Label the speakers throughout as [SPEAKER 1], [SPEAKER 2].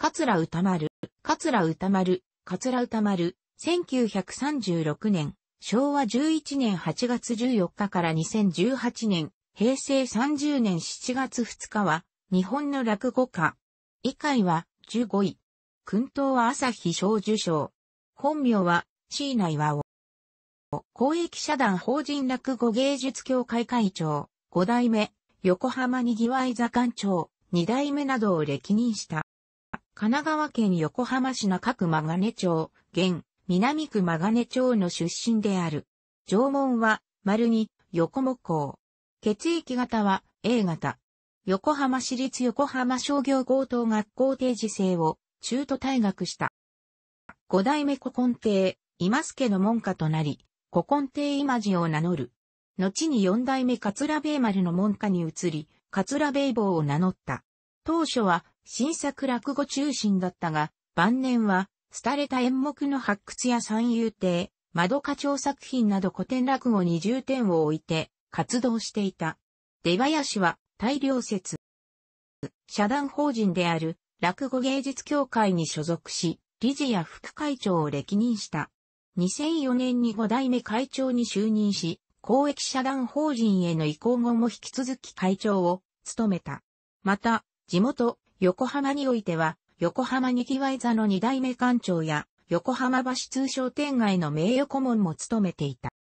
[SPEAKER 1] 桂歌丸、桂歌丸、桂歌丸、1936年、昭和11年8月14日から2018年、平成30年7月2日は、日本の落語家。以下は、15位。君東は朝日賞受賞。本名は、椎名和夫。公益社団法人落語芸術協会会長、5代目、横浜にぎわい座館長、2代目などを歴任した。神奈川県横浜市中区ガネ町、現、南区マガネ町の出身である。縄文は、丸に、横木工。血液型は、A 型。横浜市立横浜商業高等学校定時制を、中途退学した。五代目古今亭、今助の門下となり、古今亭今治を名乗る。後に四代目桂米丸の門下に移り、桂米坊を名乗った。当初は新作落語中心だったが、晩年は、廃れた演目の発掘や三遊亭、窓課長作品など古典落語に重点を置いて活動していた。出林は大量説。社団法人である落語芸術協会に所属し、理事や副会長を歴任した。2004年に5代目会長に就任し、公益社団法人への移行後も引き続き会長を務めた。また、地元横浜においては、横浜にぎわい座の二代目館長や、横浜橋通商店街の名誉顧問も務めていた。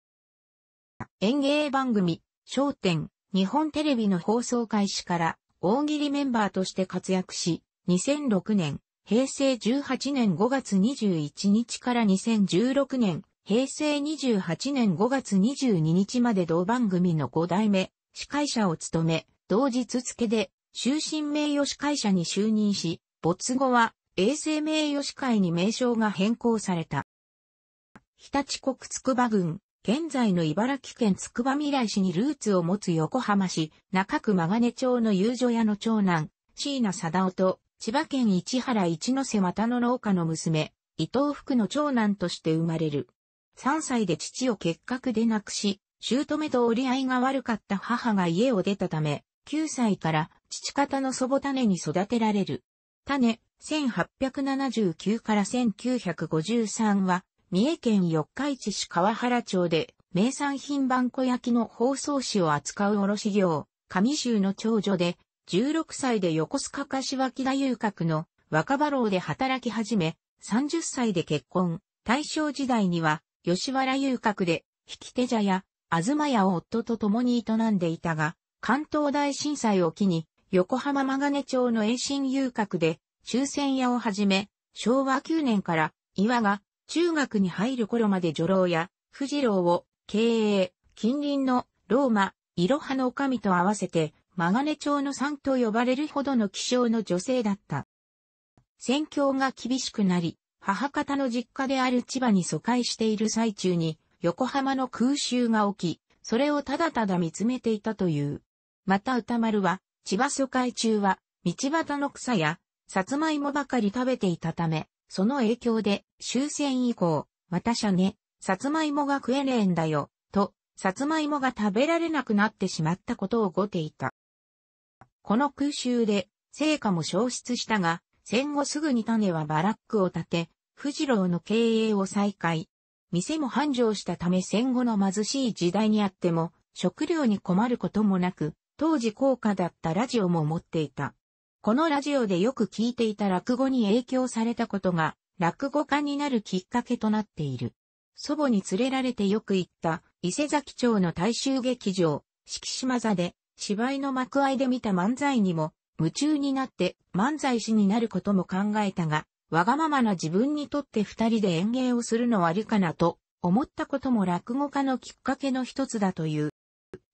[SPEAKER 1] 演芸番組、商店、日本テレビの放送開始から、大喜利メンバーとして活躍し、2006年、平成18年5月21日から2016年、平成28年5月22日まで同番組の5代目、司会者を務め、同日付で終身名誉司会者に就任し、没後は永世名誉司会に名称が変更された。日立国筑波郡、現在の茨城県筑波未来市にルーツを持つ横浜市、中区間金町の遊女屋の長男、椎名貞夫と、千葉県市原一ノ瀬又の農家の娘、伊藤福の長男として生まれる。3歳で父を結核で亡くし、姑と折り合いが悪かった母が家を出たため、9歳から父方の祖母種に育てられる。種、1879から1953は、三重県四日市市川原町で、名産品番小焼きの包装紙を扱う卸業、上州の長女で、16歳で横須賀柏木田遊郭の若葉楼で働き始め、30歳で結婚。大正時代には、吉原遊郭で、引き手茶や、東屋を夫と共に営んでいたが、関東大震災を機に、横浜マガネ町の遠心遊郭で、抽選屋をはじめ、昭和9年から、岩が中学に入る頃まで女郎や藤郎を経営、近隣のローマ、いろはの女将と合わせて、マガネ町の三と呼ばれるほどの希少の女性だった。戦況が厳しくなり、母方の実家である千葉に疎開している最中に、横浜の空襲が起き、それをただただ見つめていたという。また歌丸は、千葉疎開中は、道端の草や、さつまいもばかり食べていたため、その影響で、終戦以降、またしゃね、さつまいもが食えねえんだよ、と、さつまいもが食べられなくなってしまったことをごていた。この空襲で、成果も消失したが、戦後すぐに種はバラックを建て、藤郎の経営を再開。店も繁盛したため戦後の貧しい時代にあっても、食料に困ることもなく、当時高価だったラジオも持っていた。このラジオでよく聞いていた落語に影響されたことが、落語家になるきっかけとなっている。祖母に連れられてよく行った、伊勢崎町の大衆劇場、四季島座で、芝居の幕合で見た漫才にも、夢中になって漫才師になることも考えたが、わがままな自分にとって二人で演芸をするのはありかなと思ったことも落語家のきっかけの一つだという。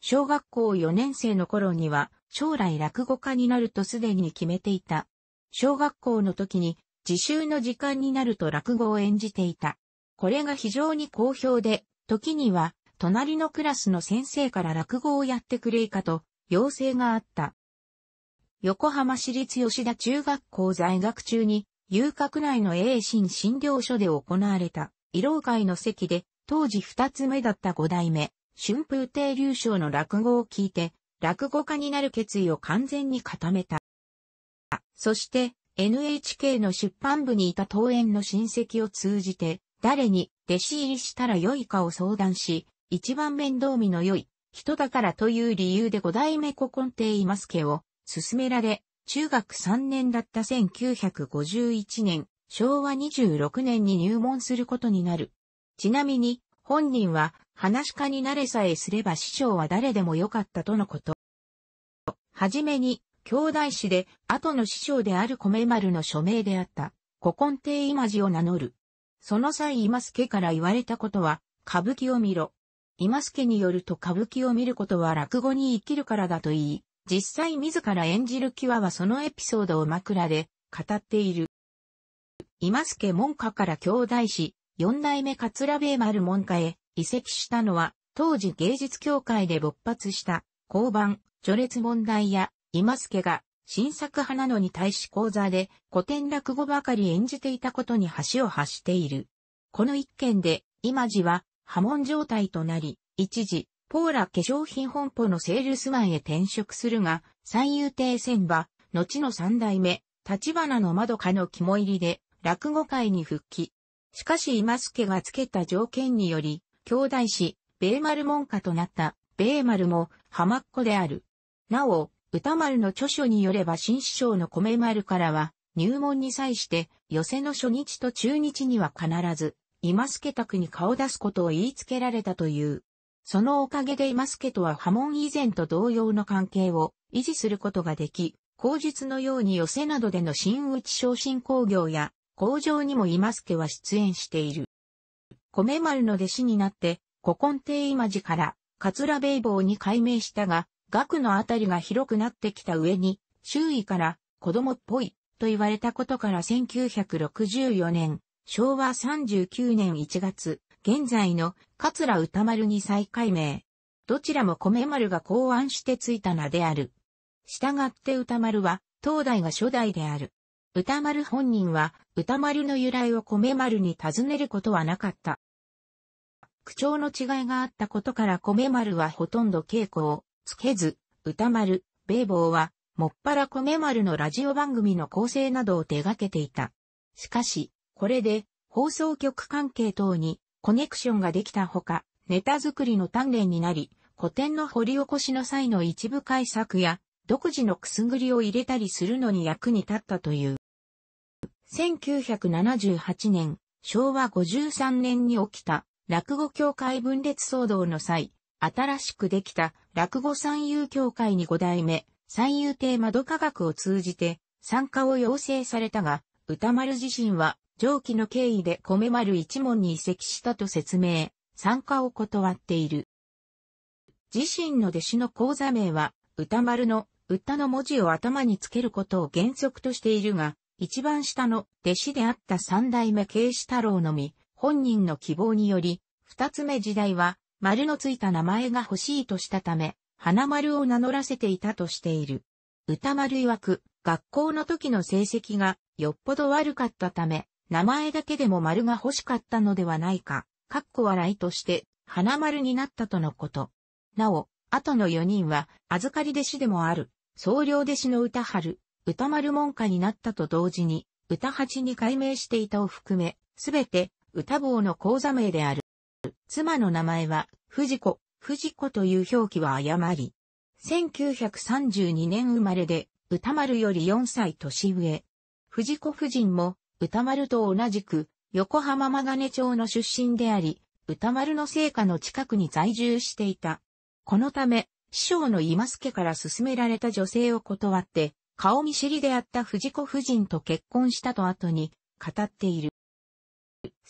[SPEAKER 1] 小学校4年生の頃には、将来落語家になるとすでに決めていた。小学校の時に、自習の時間になると落語を演じていた。これが非常に好評で、時には、隣のクラスの先生から落語をやってくれいかと、要請があった。横浜市立吉田中学校在学中に、遊郭内の栄心診療所で行われた、医療会の席で、当時二つ目だった五代目、春風亭流章の落語を聞いて、落語家になる決意を完全に固めた。そして、NHK の出版部にいた当園の親戚を通じて、誰に弟子入りしたらよいかを相談し、一番面倒見の良い人だからという理由で五代目古今亭今助を勧められ、中学3年だった1951年、昭和26年に入門することになる。ちなみに、本人は、話し家になれさえすれば師匠は誰でもよかったとのこと。はじめに、兄弟子で、後の師匠である米丸の署名であった、古今亭今治を名乗る。その際今助から言われたことは、歌舞伎を見ろ。今助によると歌舞伎を見ることは落語に生きるからだと言い、実際自ら演じるキワはそのエピソードを枕で語っている。今助門下から兄弟子、四代目桂米丸門下へ移籍したのは、当時芸術協会で勃発した交番、序列問題や、今助が新作花野に対し講座で古典落語ばかり演じていたことに橋を発している。この一件で、今時は波紋状態となり、一時、ポーラ化粧品本舗のセールスマンへ転職するが、三遊亭船は、後の三代目、立花の窓かの肝入りで、落語界に復帰。しかし今助が付けた条件により、兄弟子、ベ丸マル門下となった、ベ丸マルも、浜っ子である。なお、歌丸の著書によれば新師匠の米丸からは、入門に際して、寄せの初日と中日には必ず、今助宅に顔出すことを言いつけられたという。そのおかげで今助とは波紋以前と同様の関係を維持することができ、口述のように寄せなどでの新内昇進工業や工場にも今助は出演している。米丸の弟子になって、古今亭今寺から、桂米坊に改名したが、額のあたりが広くなってきた上に、周囲から子供っぽいと言われたことから1964年、昭和39年1月、現在の桂歌丸に再改名。どちらも米丸が考案してついた名である。従って歌丸は、東大が初代である。歌丸本人は、歌丸の由来を米丸に尋ねることはなかった。口調の違いがあったことから米丸はほとんど稽古をつけず、歌丸、米坊は、もっぱら米丸のラジオ番組の構成などを手掛けていた。しかし、これで、放送局関係等にコネクションができたほか、ネタ作りの鍛錬になり、古典の掘り起こしの際の一部解作や、独自のくすぐりを入れたりするのに役に立ったという。1978年、昭和53年に起きた落語協会分裂騒動の際、新しくできた落語三遊協会に5代目、三遊亭窓科学を通じて参加を要請されたが、歌丸自身は上記の経緯で米丸一門に移籍したと説明、参加を断っている。自身の弟子の講座名は、歌丸の、歌の文字を頭につけることを原則としているが、一番下の弟子であった三代目慶志太郎のみ、本人の希望により、二つ目時代は、丸のついた名前が欲しいとしたため、花丸を名乗らせていたとしている。歌丸曰く、学校の時の成績がよっぽど悪かったため、名前だけでも丸が欲しかったのではないか、かっこ笑いとして、花丸になったとのこと。なお、後の4人は、預かり弟子でもある、総領弟子の歌春、歌丸門下になったと同時に、歌八に改名していたを含め、すべて歌坊の講座名である。妻の名前は、藤子、藤子という表記は誤り。1932年生まれで、歌丸より4歳年上。藤子夫人も、歌丸と同じく、横浜マガネ町の出身であり、歌丸の生家の近くに在住していた。このため、師匠の今助から勧められた女性を断って、顔見知りであった藤子夫人と結婚したと後に語っている。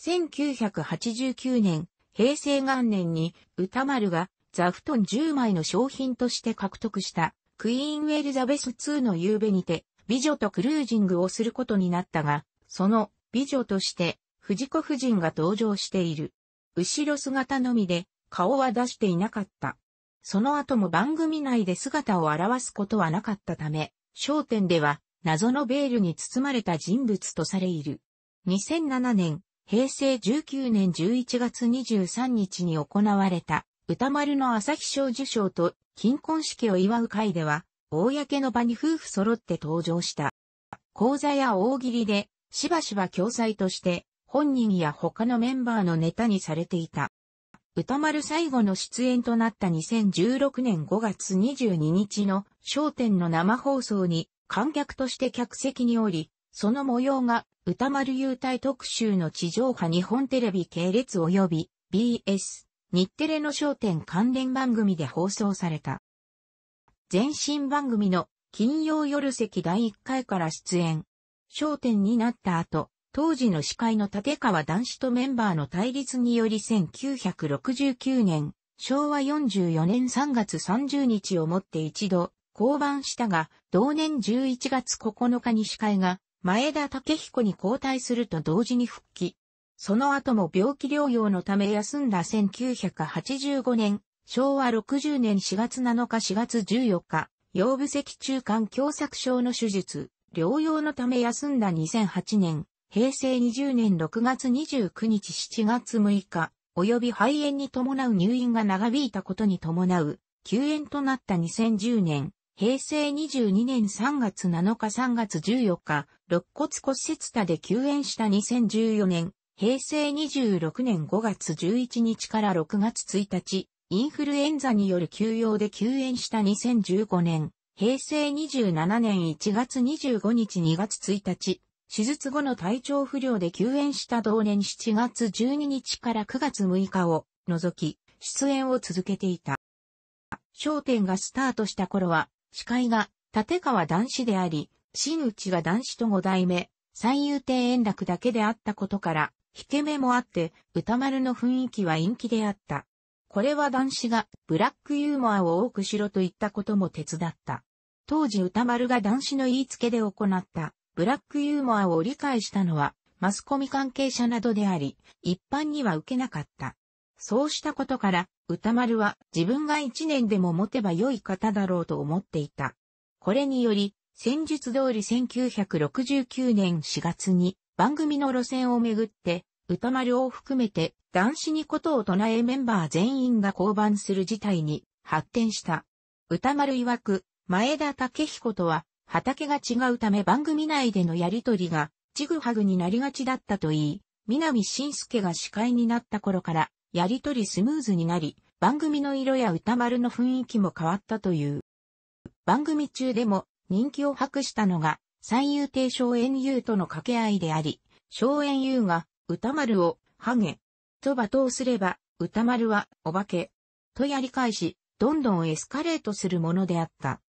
[SPEAKER 1] 1989年、平成元年に歌丸が座布団10枚の商品として獲得したクイーンウェルザベス2の夕べにて美女とクルージングをすることになったが、その美女として藤子夫人が登場している。後ろ姿のみで顔は出していなかった。その後も番組内で姿を現すことはなかったため、商店では、謎のベールに包まれた人物とされいる。2007年、平成19年11月23日に行われた、歌丸の朝日賞受賞と、金婚式を祝う会では、公の場に夫婦揃って登場した。講座や大喜利で、しばしば教材として、本人や他のメンバーのネタにされていた。歌丸最後の出演となった2016年5月22日の焦点の生放送に観客として客席におり、その模様が歌丸優待特集の地上波日本テレビ系列及び BS、日テレの焦点関連番組で放送された。前身番組の金曜夜席第1回から出演。焦点になった後、当時の司会の立川男子とメンバーの対立により1969年、昭和44年3月30日をもって一度、降板したが、同年11月9日に司会が、前田武彦に交代すると同時に復帰。その後も病気療養のため休んだ1985年、昭和60年4月7日4月14日、腰部脊柱管狭窄症の手術、療養のため休んだ2008年、平成20年6月29日7月6日、及び肺炎に伴う入院が長引いたことに伴う、休園となった2010年、平成22年3月7日3月14日、肋骨骨折多で休園した2014年、平成26年5月11日から6月1日、インフルエンザによる休養で休園した2015年、平成27年1月25日2月1日、手術後の体調不良で休園した同年7月12日から9月6日を除き、出演を続けていた。焦点がスタートした頃は、司会が立川男子であり、新内が男子と五代目、三遊亭円楽だけであったことから、引け目もあって、歌丸の雰囲気は陰気であった。これは男子がブラックユーモアを多くしろと言ったことも手伝った。当時歌丸が男子の言いつけで行ったブラックユーモアを理解したのは、マスコミ関係者などであり、一般には受けなかった。そうしたことから、歌丸は自分が一年でも持てば良い方だろうと思っていた。これにより、戦術通り1969年4月に番組の路線をめぐって、歌丸を含めて男子にことを唱えメンバー全員が降板する事態に発展した。歌丸曰く、前田武彦とは畑が違うため番組内でのやりとりが、ちぐはぐになりがちだったといい、南信介が司会になった頃から、やりとりスムーズになり、番組の色や歌丸の雰囲気も変わったという。番組中でも人気を博したのが、三遊亭小園優との掛け合いであり、小園優が歌丸をハゲと罵倒すれば、歌丸はお化けとやり返し、どんどんエスカレートするものであった。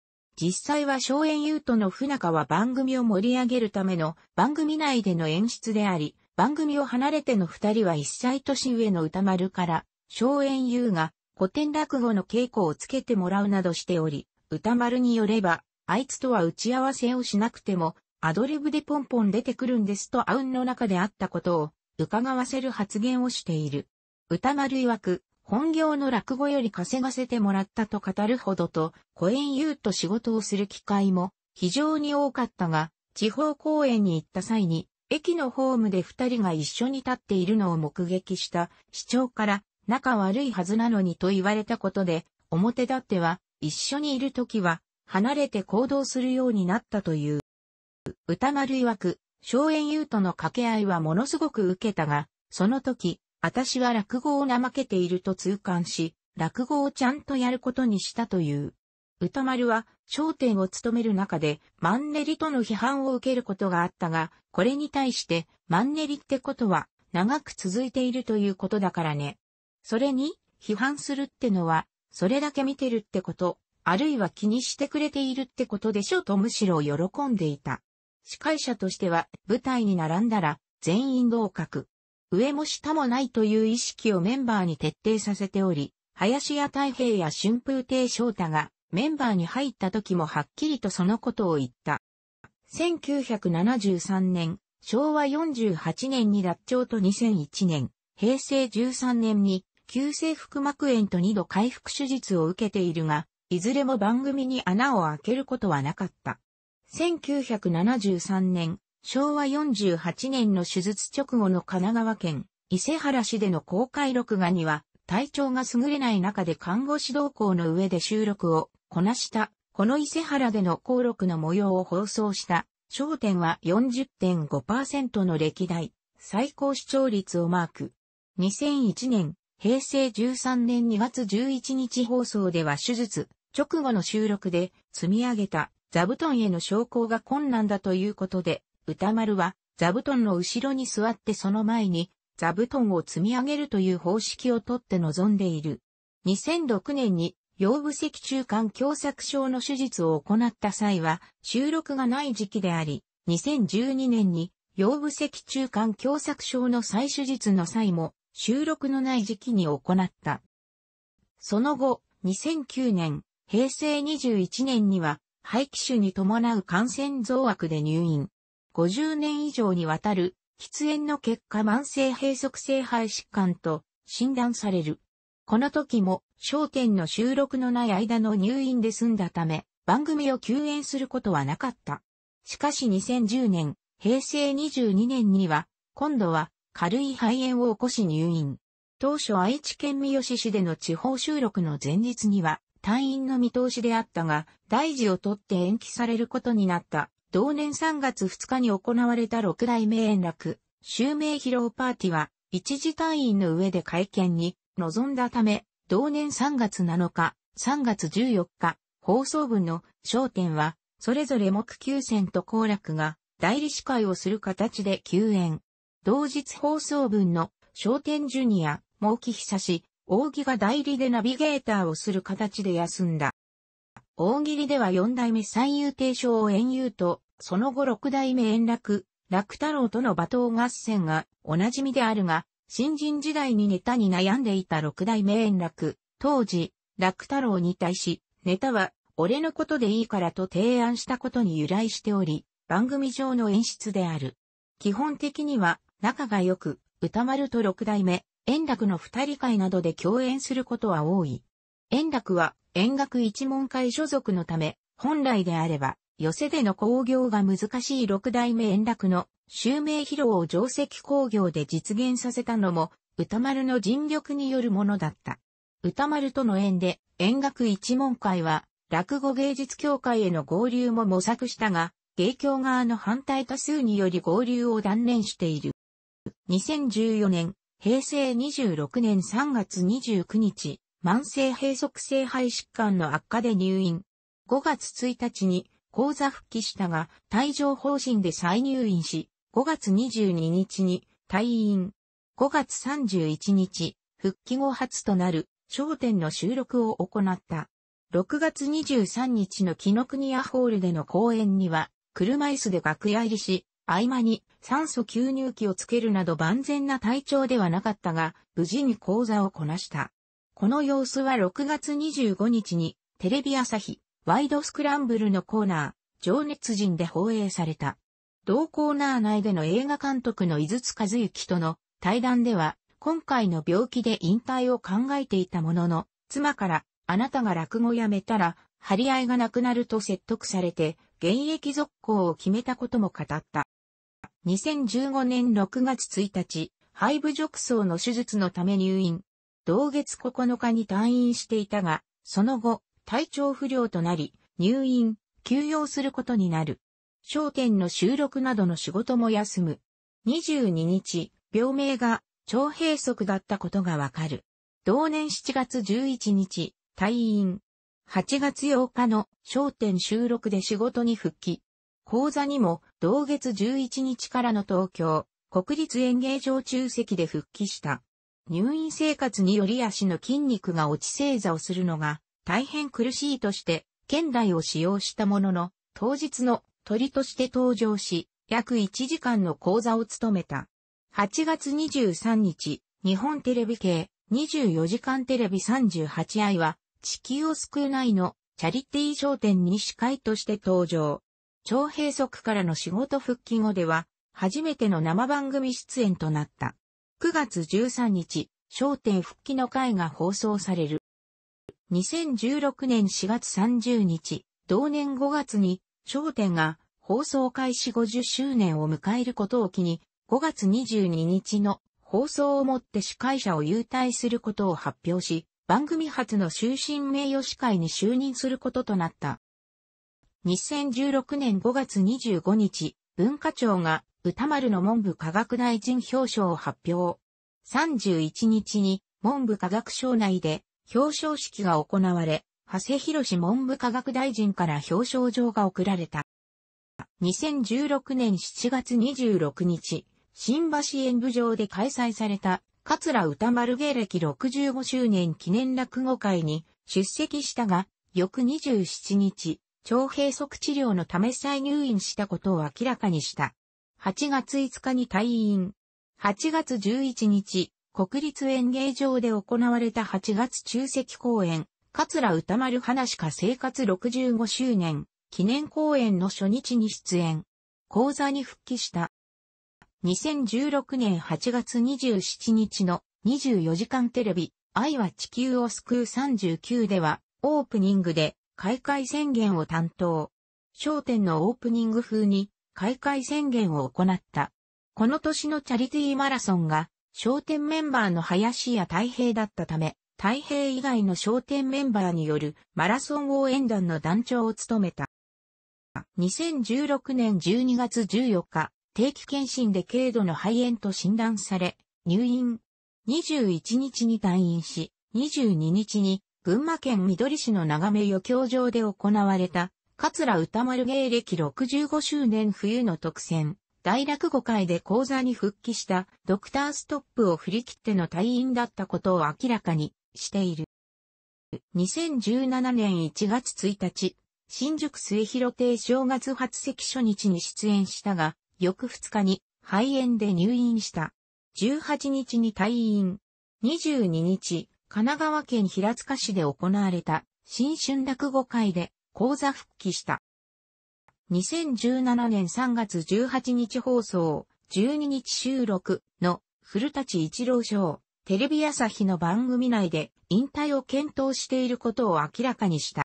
[SPEAKER 1] 実際は荘園優斗の不仲は番組を盛り上げるための番組内での演出であり、番組を離れての二人は一歳年上の歌丸から、荘園優が古典落語の稽古をつけてもらうなどしており、歌丸によれば、あいつとは打ち合わせをしなくても、アドリブでポンポン出てくるんですとアウンの中であったことを、伺わせる発言をしている。歌丸曰く、本業の落語より稼がせてもらったと語るほどと、小園優と仕事をする機会も非常に多かったが、地方公演に行った際に、駅のホームで二人が一緒に立っているのを目撃した市長から仲悪いはずなのにと言われたことで、表立っては一緒にいる時は離れて行動するようになったという。歌丸曰く、荘園優との掛け合いはものすごく受けたが、その時、私は落語を怠けていると痛感し、落語をちゃんとやることにしたという。歌丸は、焦点を務める中で、マンネリとの批判を受けることがあったが、これに対して、マンネリってことは、長く続いているということだからね。それに、批判するってのは、それだけ見てるってこと、あるいは気にしてくれているってことでしょとむしろ喜んでいた。司会者としては、舞台に並んだら、全員合格。上も下もないという意識をメンバーに徹底させており、林家太平や春風亭翔太がメンバーに入った時もはっきりとそのことを言った。1973年、昭和48年に脱腸と2001年、平成13年に急性腹膜炎と2度回復手術を受けているが、いずれも番組に穴を開けることはなかった。1973年、昭和48年の手術直後の神奈川県伊勢原市での公開録画には、体調が優れない中で看護師同行の上で収録をこなした、この伊勢原での公録の模様を放送した、焦点は40.5%の歴代最高視聴率をマーク。2001年、平成13年2月11日放送では手術、直後の収録で積み上げた座布団への昇降が困難だということで、歌丸は座布団の後ろに座ってその前に座布団を積み上げるという方式をとって臨んでいる。2006年に腰部脊柱管狭窄症の手術を行った際は収録がない時期であり、2012年に腰部脊柱管狭窄症の再手術の際も収録のない時期に行った。その後、2009年、平成21年には、肺気腫に伴う感染増悪で入院。50年以上にわたる喫煙の結果慢性閉塞性肺疾患と診断される。この時も、焦点の収録のない間の入院で済んだため、番組を休演することはなかった。しかし2010年、平成22年には、今度は軽い肺炎を起こし入院。当初愛知県三好市での地方収録の前日には、退院の見通しであったが、大事をとって延期されることになった。同年3月2日に行われた六代目円楽、襲名披露パーティーは、一時退院の上で会見に臨んだため、同年3月7日、3月14日、放送部の焦点は、それぞれ木球戦と幸楽が代理司会をする形で休演。同日放送分の焦点ジュニア、毛木久し、扇が代理でナビゲーターをする形で休んだ。大喜利では四代目三遊亭賞を遠遊と、その後六代目円楽、楽太郎との罵倒合戦がおなじみであるが、新人時代にネタに悩んでいた六代目円楽、当時、楽太郎に対し、ネタは、俺のことでいいからと提案したことに由来しており、番組上の演出である。基本的には、仲が良く、歌丸と六代目、円楽の二人会などで共演することは多い。円楽は、円楽一門会所属のため、本来であれば、寄せでの興行が難しい六代目円楽の襲名披露を定石興行で実現させたのも、歌丸の尽力によるものだった。歌丸との縁で、円楽一門会は、落語芸術協会への合流も模索したが、芸協側の反対多数により合流を断念している。2014年、平成26年3月29日、慢性閉塞性肺疾患の悪化で入院。5月1日に講座復帰したが、退場方針で再入院し、5月22日に退院。5月31日、復帰後初となる、焦点の収録を行った。6月23日の木の国屋ホールでの公演には、車椅子で楽屋入りし、合間に酸素吸入器をつけるなど万全な体調ではなかったが、無事に講座をこなした。この様子は6月25日にテレビ朝日ワイドスクランブルのコーナー情熱人で放映された。同コーナー内での映画監督の井筒和幸との対談では今回の病気で引退を考えていたものの妻からあなたが落語やめたら張り合いがなくなると説得されて現役続行を決めたことも語った。2015年6月1日、肺部褥瘡の手術のため入院。同月9日に退院していたが、その後、体調不良となり、入院、休養することになる。商店の収録などの仕事も休む。22日、病名が腸閉塞だったことがわかる。同年7月11日、退院。8月8日の商店収録で仕事に復帰。講座にも同月11日からの東京、国立演芸場中席で復帰した。入院生活により足の筋肉が落ち正座をするのが大変苦しいとして、剣台を使用したものの、当日の鳥として登場し、約1時間の講座を務めた。8月23日、日本テレビ系24時間テレビ3 8愛は、地球を救う内のチャリティー商店に司会として登場。超閉塞からの仕事復帰後では、初めての生番組出演となった。9月13日、焦点復帰の会が放送される。2016年4月30日、同年5月に、焦点が放送開始50周年を迎えることを機に、5月22日の放送をもって司会者を優待することを発表し、番組初の終身名誉司会に就任することとなった。2016年5月25日、文化庁が歌丸の文部科学大臣表彰を発表。31日に文部科学省内で表彰式が行われ、長谷博文部科学大臣から表彰状が贈られた。2016年7月26日、新橋演舞場で開催された、桂歌丸芸歴65周年記念落語会に出席したが、翌27日、腸閉塞治療のため再入院したことを明らかにした。8月5日に退院。8月11日、国立演芸場で行われた8月中席公演、桂歌丸話か生活65周年、記念公演の初日に出演。講座に復帰した。2016年8月27日の24時間テレビ、愛は地球を救う39では、オープニングで開会宣言を担当。焦点のオープニング風に開会宣言を行った。この年のチャリティーマラソンが、商店メンバーの林家太平だったため、太平以外の商店メンバーによるマラソン応援団の団長を務めた。2016年12月14日、定期検診で軽度の肺炎と診断され、入院。21日に退院し、22日に群馬県緑市の長目余興場で行われた桂歌丸芸歴65周年冬の特選、大落語会で講座に復帰したドクターストップを振り切っての退院だったことを明らかにしている。2017年1月1日、新宿末広亭正月初席初日に出演したが、翌2日に肺炎で入院した。18日に退院。22日、神奈川県平塚市で行われた新春落語会で講座復帰した。2017年3月18日放送、12日収録の古立一郎賞、テレビ朝日の番組内で引退を検討していることを明らかにした。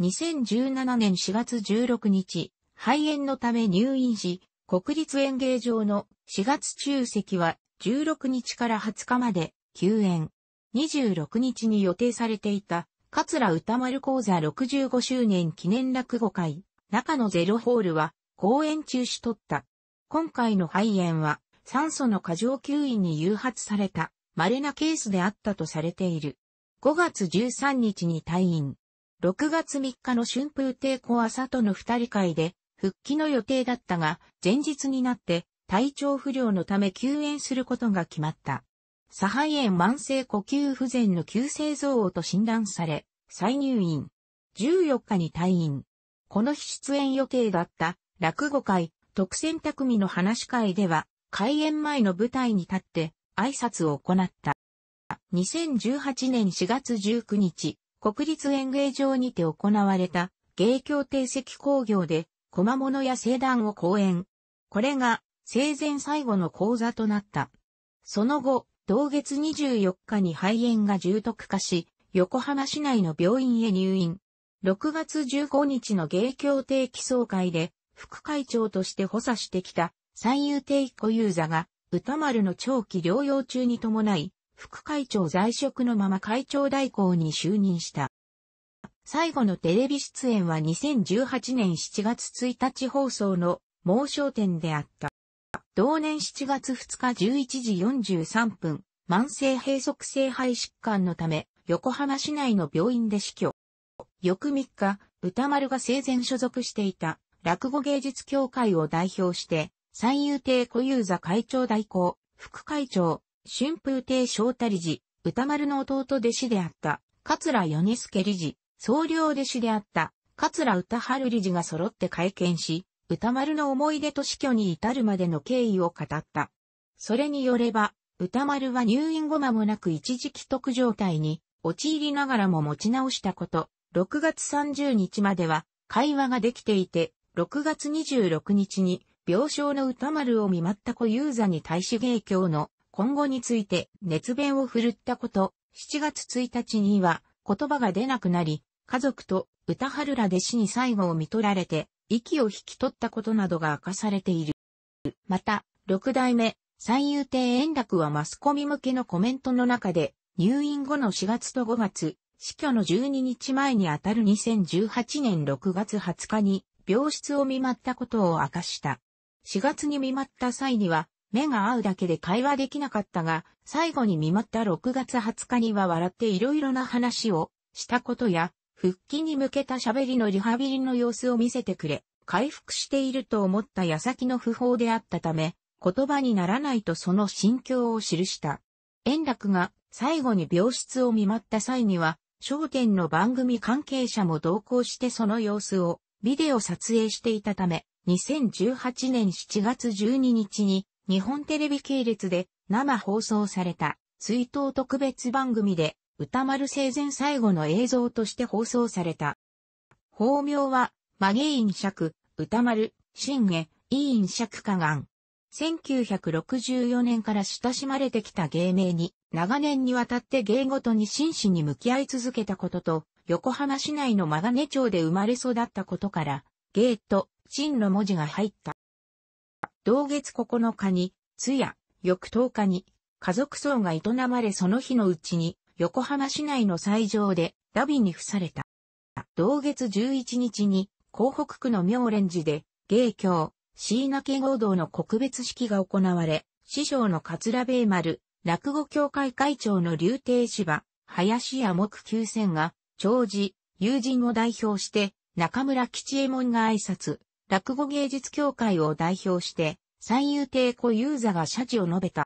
[SPEAKER 1] 2017年4月16日、肺炎のため入院し、国立演芸場の4月中席は16日から20日まで休園。26日に予定されていた桂歌丸講座65周年記念落語会、中野ゼロホールは、公演中止取った。今回の肺炎は、酸素の過剰吸引に誘発された、稀なケースであったとされている。5月13日に退院。6月3日の春風亭小朝との二人会で、復帰の予定だったが、前日になって、体調不良のため休園することが決まった。左肺炎慢性呼吸不全の急性増をと診断され、再入院。14日に退院。この日出演予定だった落語会特選匠の話し会では、開演前の舞台に立って挨拶を行った。2018年4月19日、国立演芸場にて行われた芸協定席工業で、小間物や聖壇を講演。これが生前最後の講座となった。その後、同月24日に肺炎が重篤化し、横浜市内の病院へ入院。6月15日の芸協定期総会で、副会長として補佐してきた、三遊亭小遊座が、歌丸の長期療養中に伴い、副会長在職のまま会長代行に就任した。最後のテレビ出演は2018年7月1日放送の猛焦点であった。同年7月2日11時43分、慢性閉塞性肺疾患のため、横浜市内の病院で死去。翌3日、歌丸が生前所属していた落語芸術協会を代表して、三遊亭小遊座会長代行、副会長、春風亭翔太理事、歌丸の弟弟子であった、桂米助理事、総領弟子であった、桂歌春理事が揃って会見し、歌丸の思い出と死去に至るまでの経緯を語った。それによれば、歌丸は入院後間もなく一時帰得状態に陥りながらも持ち直したこと、6月30日までは会話ができていて、6月26日に病床の歌丸を見舞った小遊三に対し芸協の今後について熱弁を振るったこと、7月1日には言葉が出なくなり、家族と歌春ら弟子に最後を見取られて、息を引き取ったことなどが明かされている。また、六代目、三遊亭円楽はマスコミ向けのコメントの中で、入院後の4月と5月、死去の12日前にあたる2018年6月20日に、病室を見舞ったことを明かした。4月に見舞った際には、目が合うだけで会話できなかったが、最後に見舞った6月20日には笑っていろいろな話をしたことや、復帰に向けた喋りのリハビリの様子を見せてくれ、回復していると思った矢先の訃報であったため、言葉にならないとその心境を記した。円楽が最後に病室を見舞った際には、焦点の番組関係者も同行してその様子をビデオ撮影していたため、2018年7月12日に日本テレビ系列で生放送された追悼特別番組で歌丸生前最後の映像として放送された。法名は、マゲイン釈、歌丸、新下、委員釈加願。1964年から親しまれてきた芸名に、長年にわたって芸ごとに真摯に向き合い続けたことと、横浜市内のマガネ町で生まれ育ったことから、ゲート、真の文字が入った。同月9日に、通夜、翌10日に、家族葬が営まれその日のうちに、横浜市内の斎場で、ダビに付された。同月11日に、港北区の妙蓮寺で、芸協、椎名家合同の告別式が行われ、師匠の桂米丸、落語協会会長の竜亭芝、林家木九千が、長寺、友人を代表して、中村吉右衛門が挨拶、落語芸術協会を代表して、三遊亭小遊座が謝辞を述べた。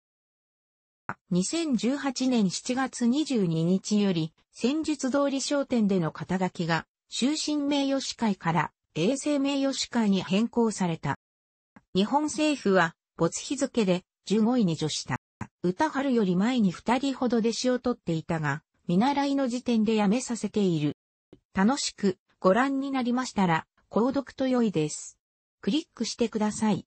[SPEAKER 1] 2018年7月22日より、戦術通り商店での肩書きが、終身名誉司会から、永世名誉司会に変更された。日本政府は、没日付で、15位に除した。歌春より前に二人ほど弟子を取っていたが、見習いの時点で辞めさせている。楽しくご覧になりましたら、購読と良いです。クリックしてください。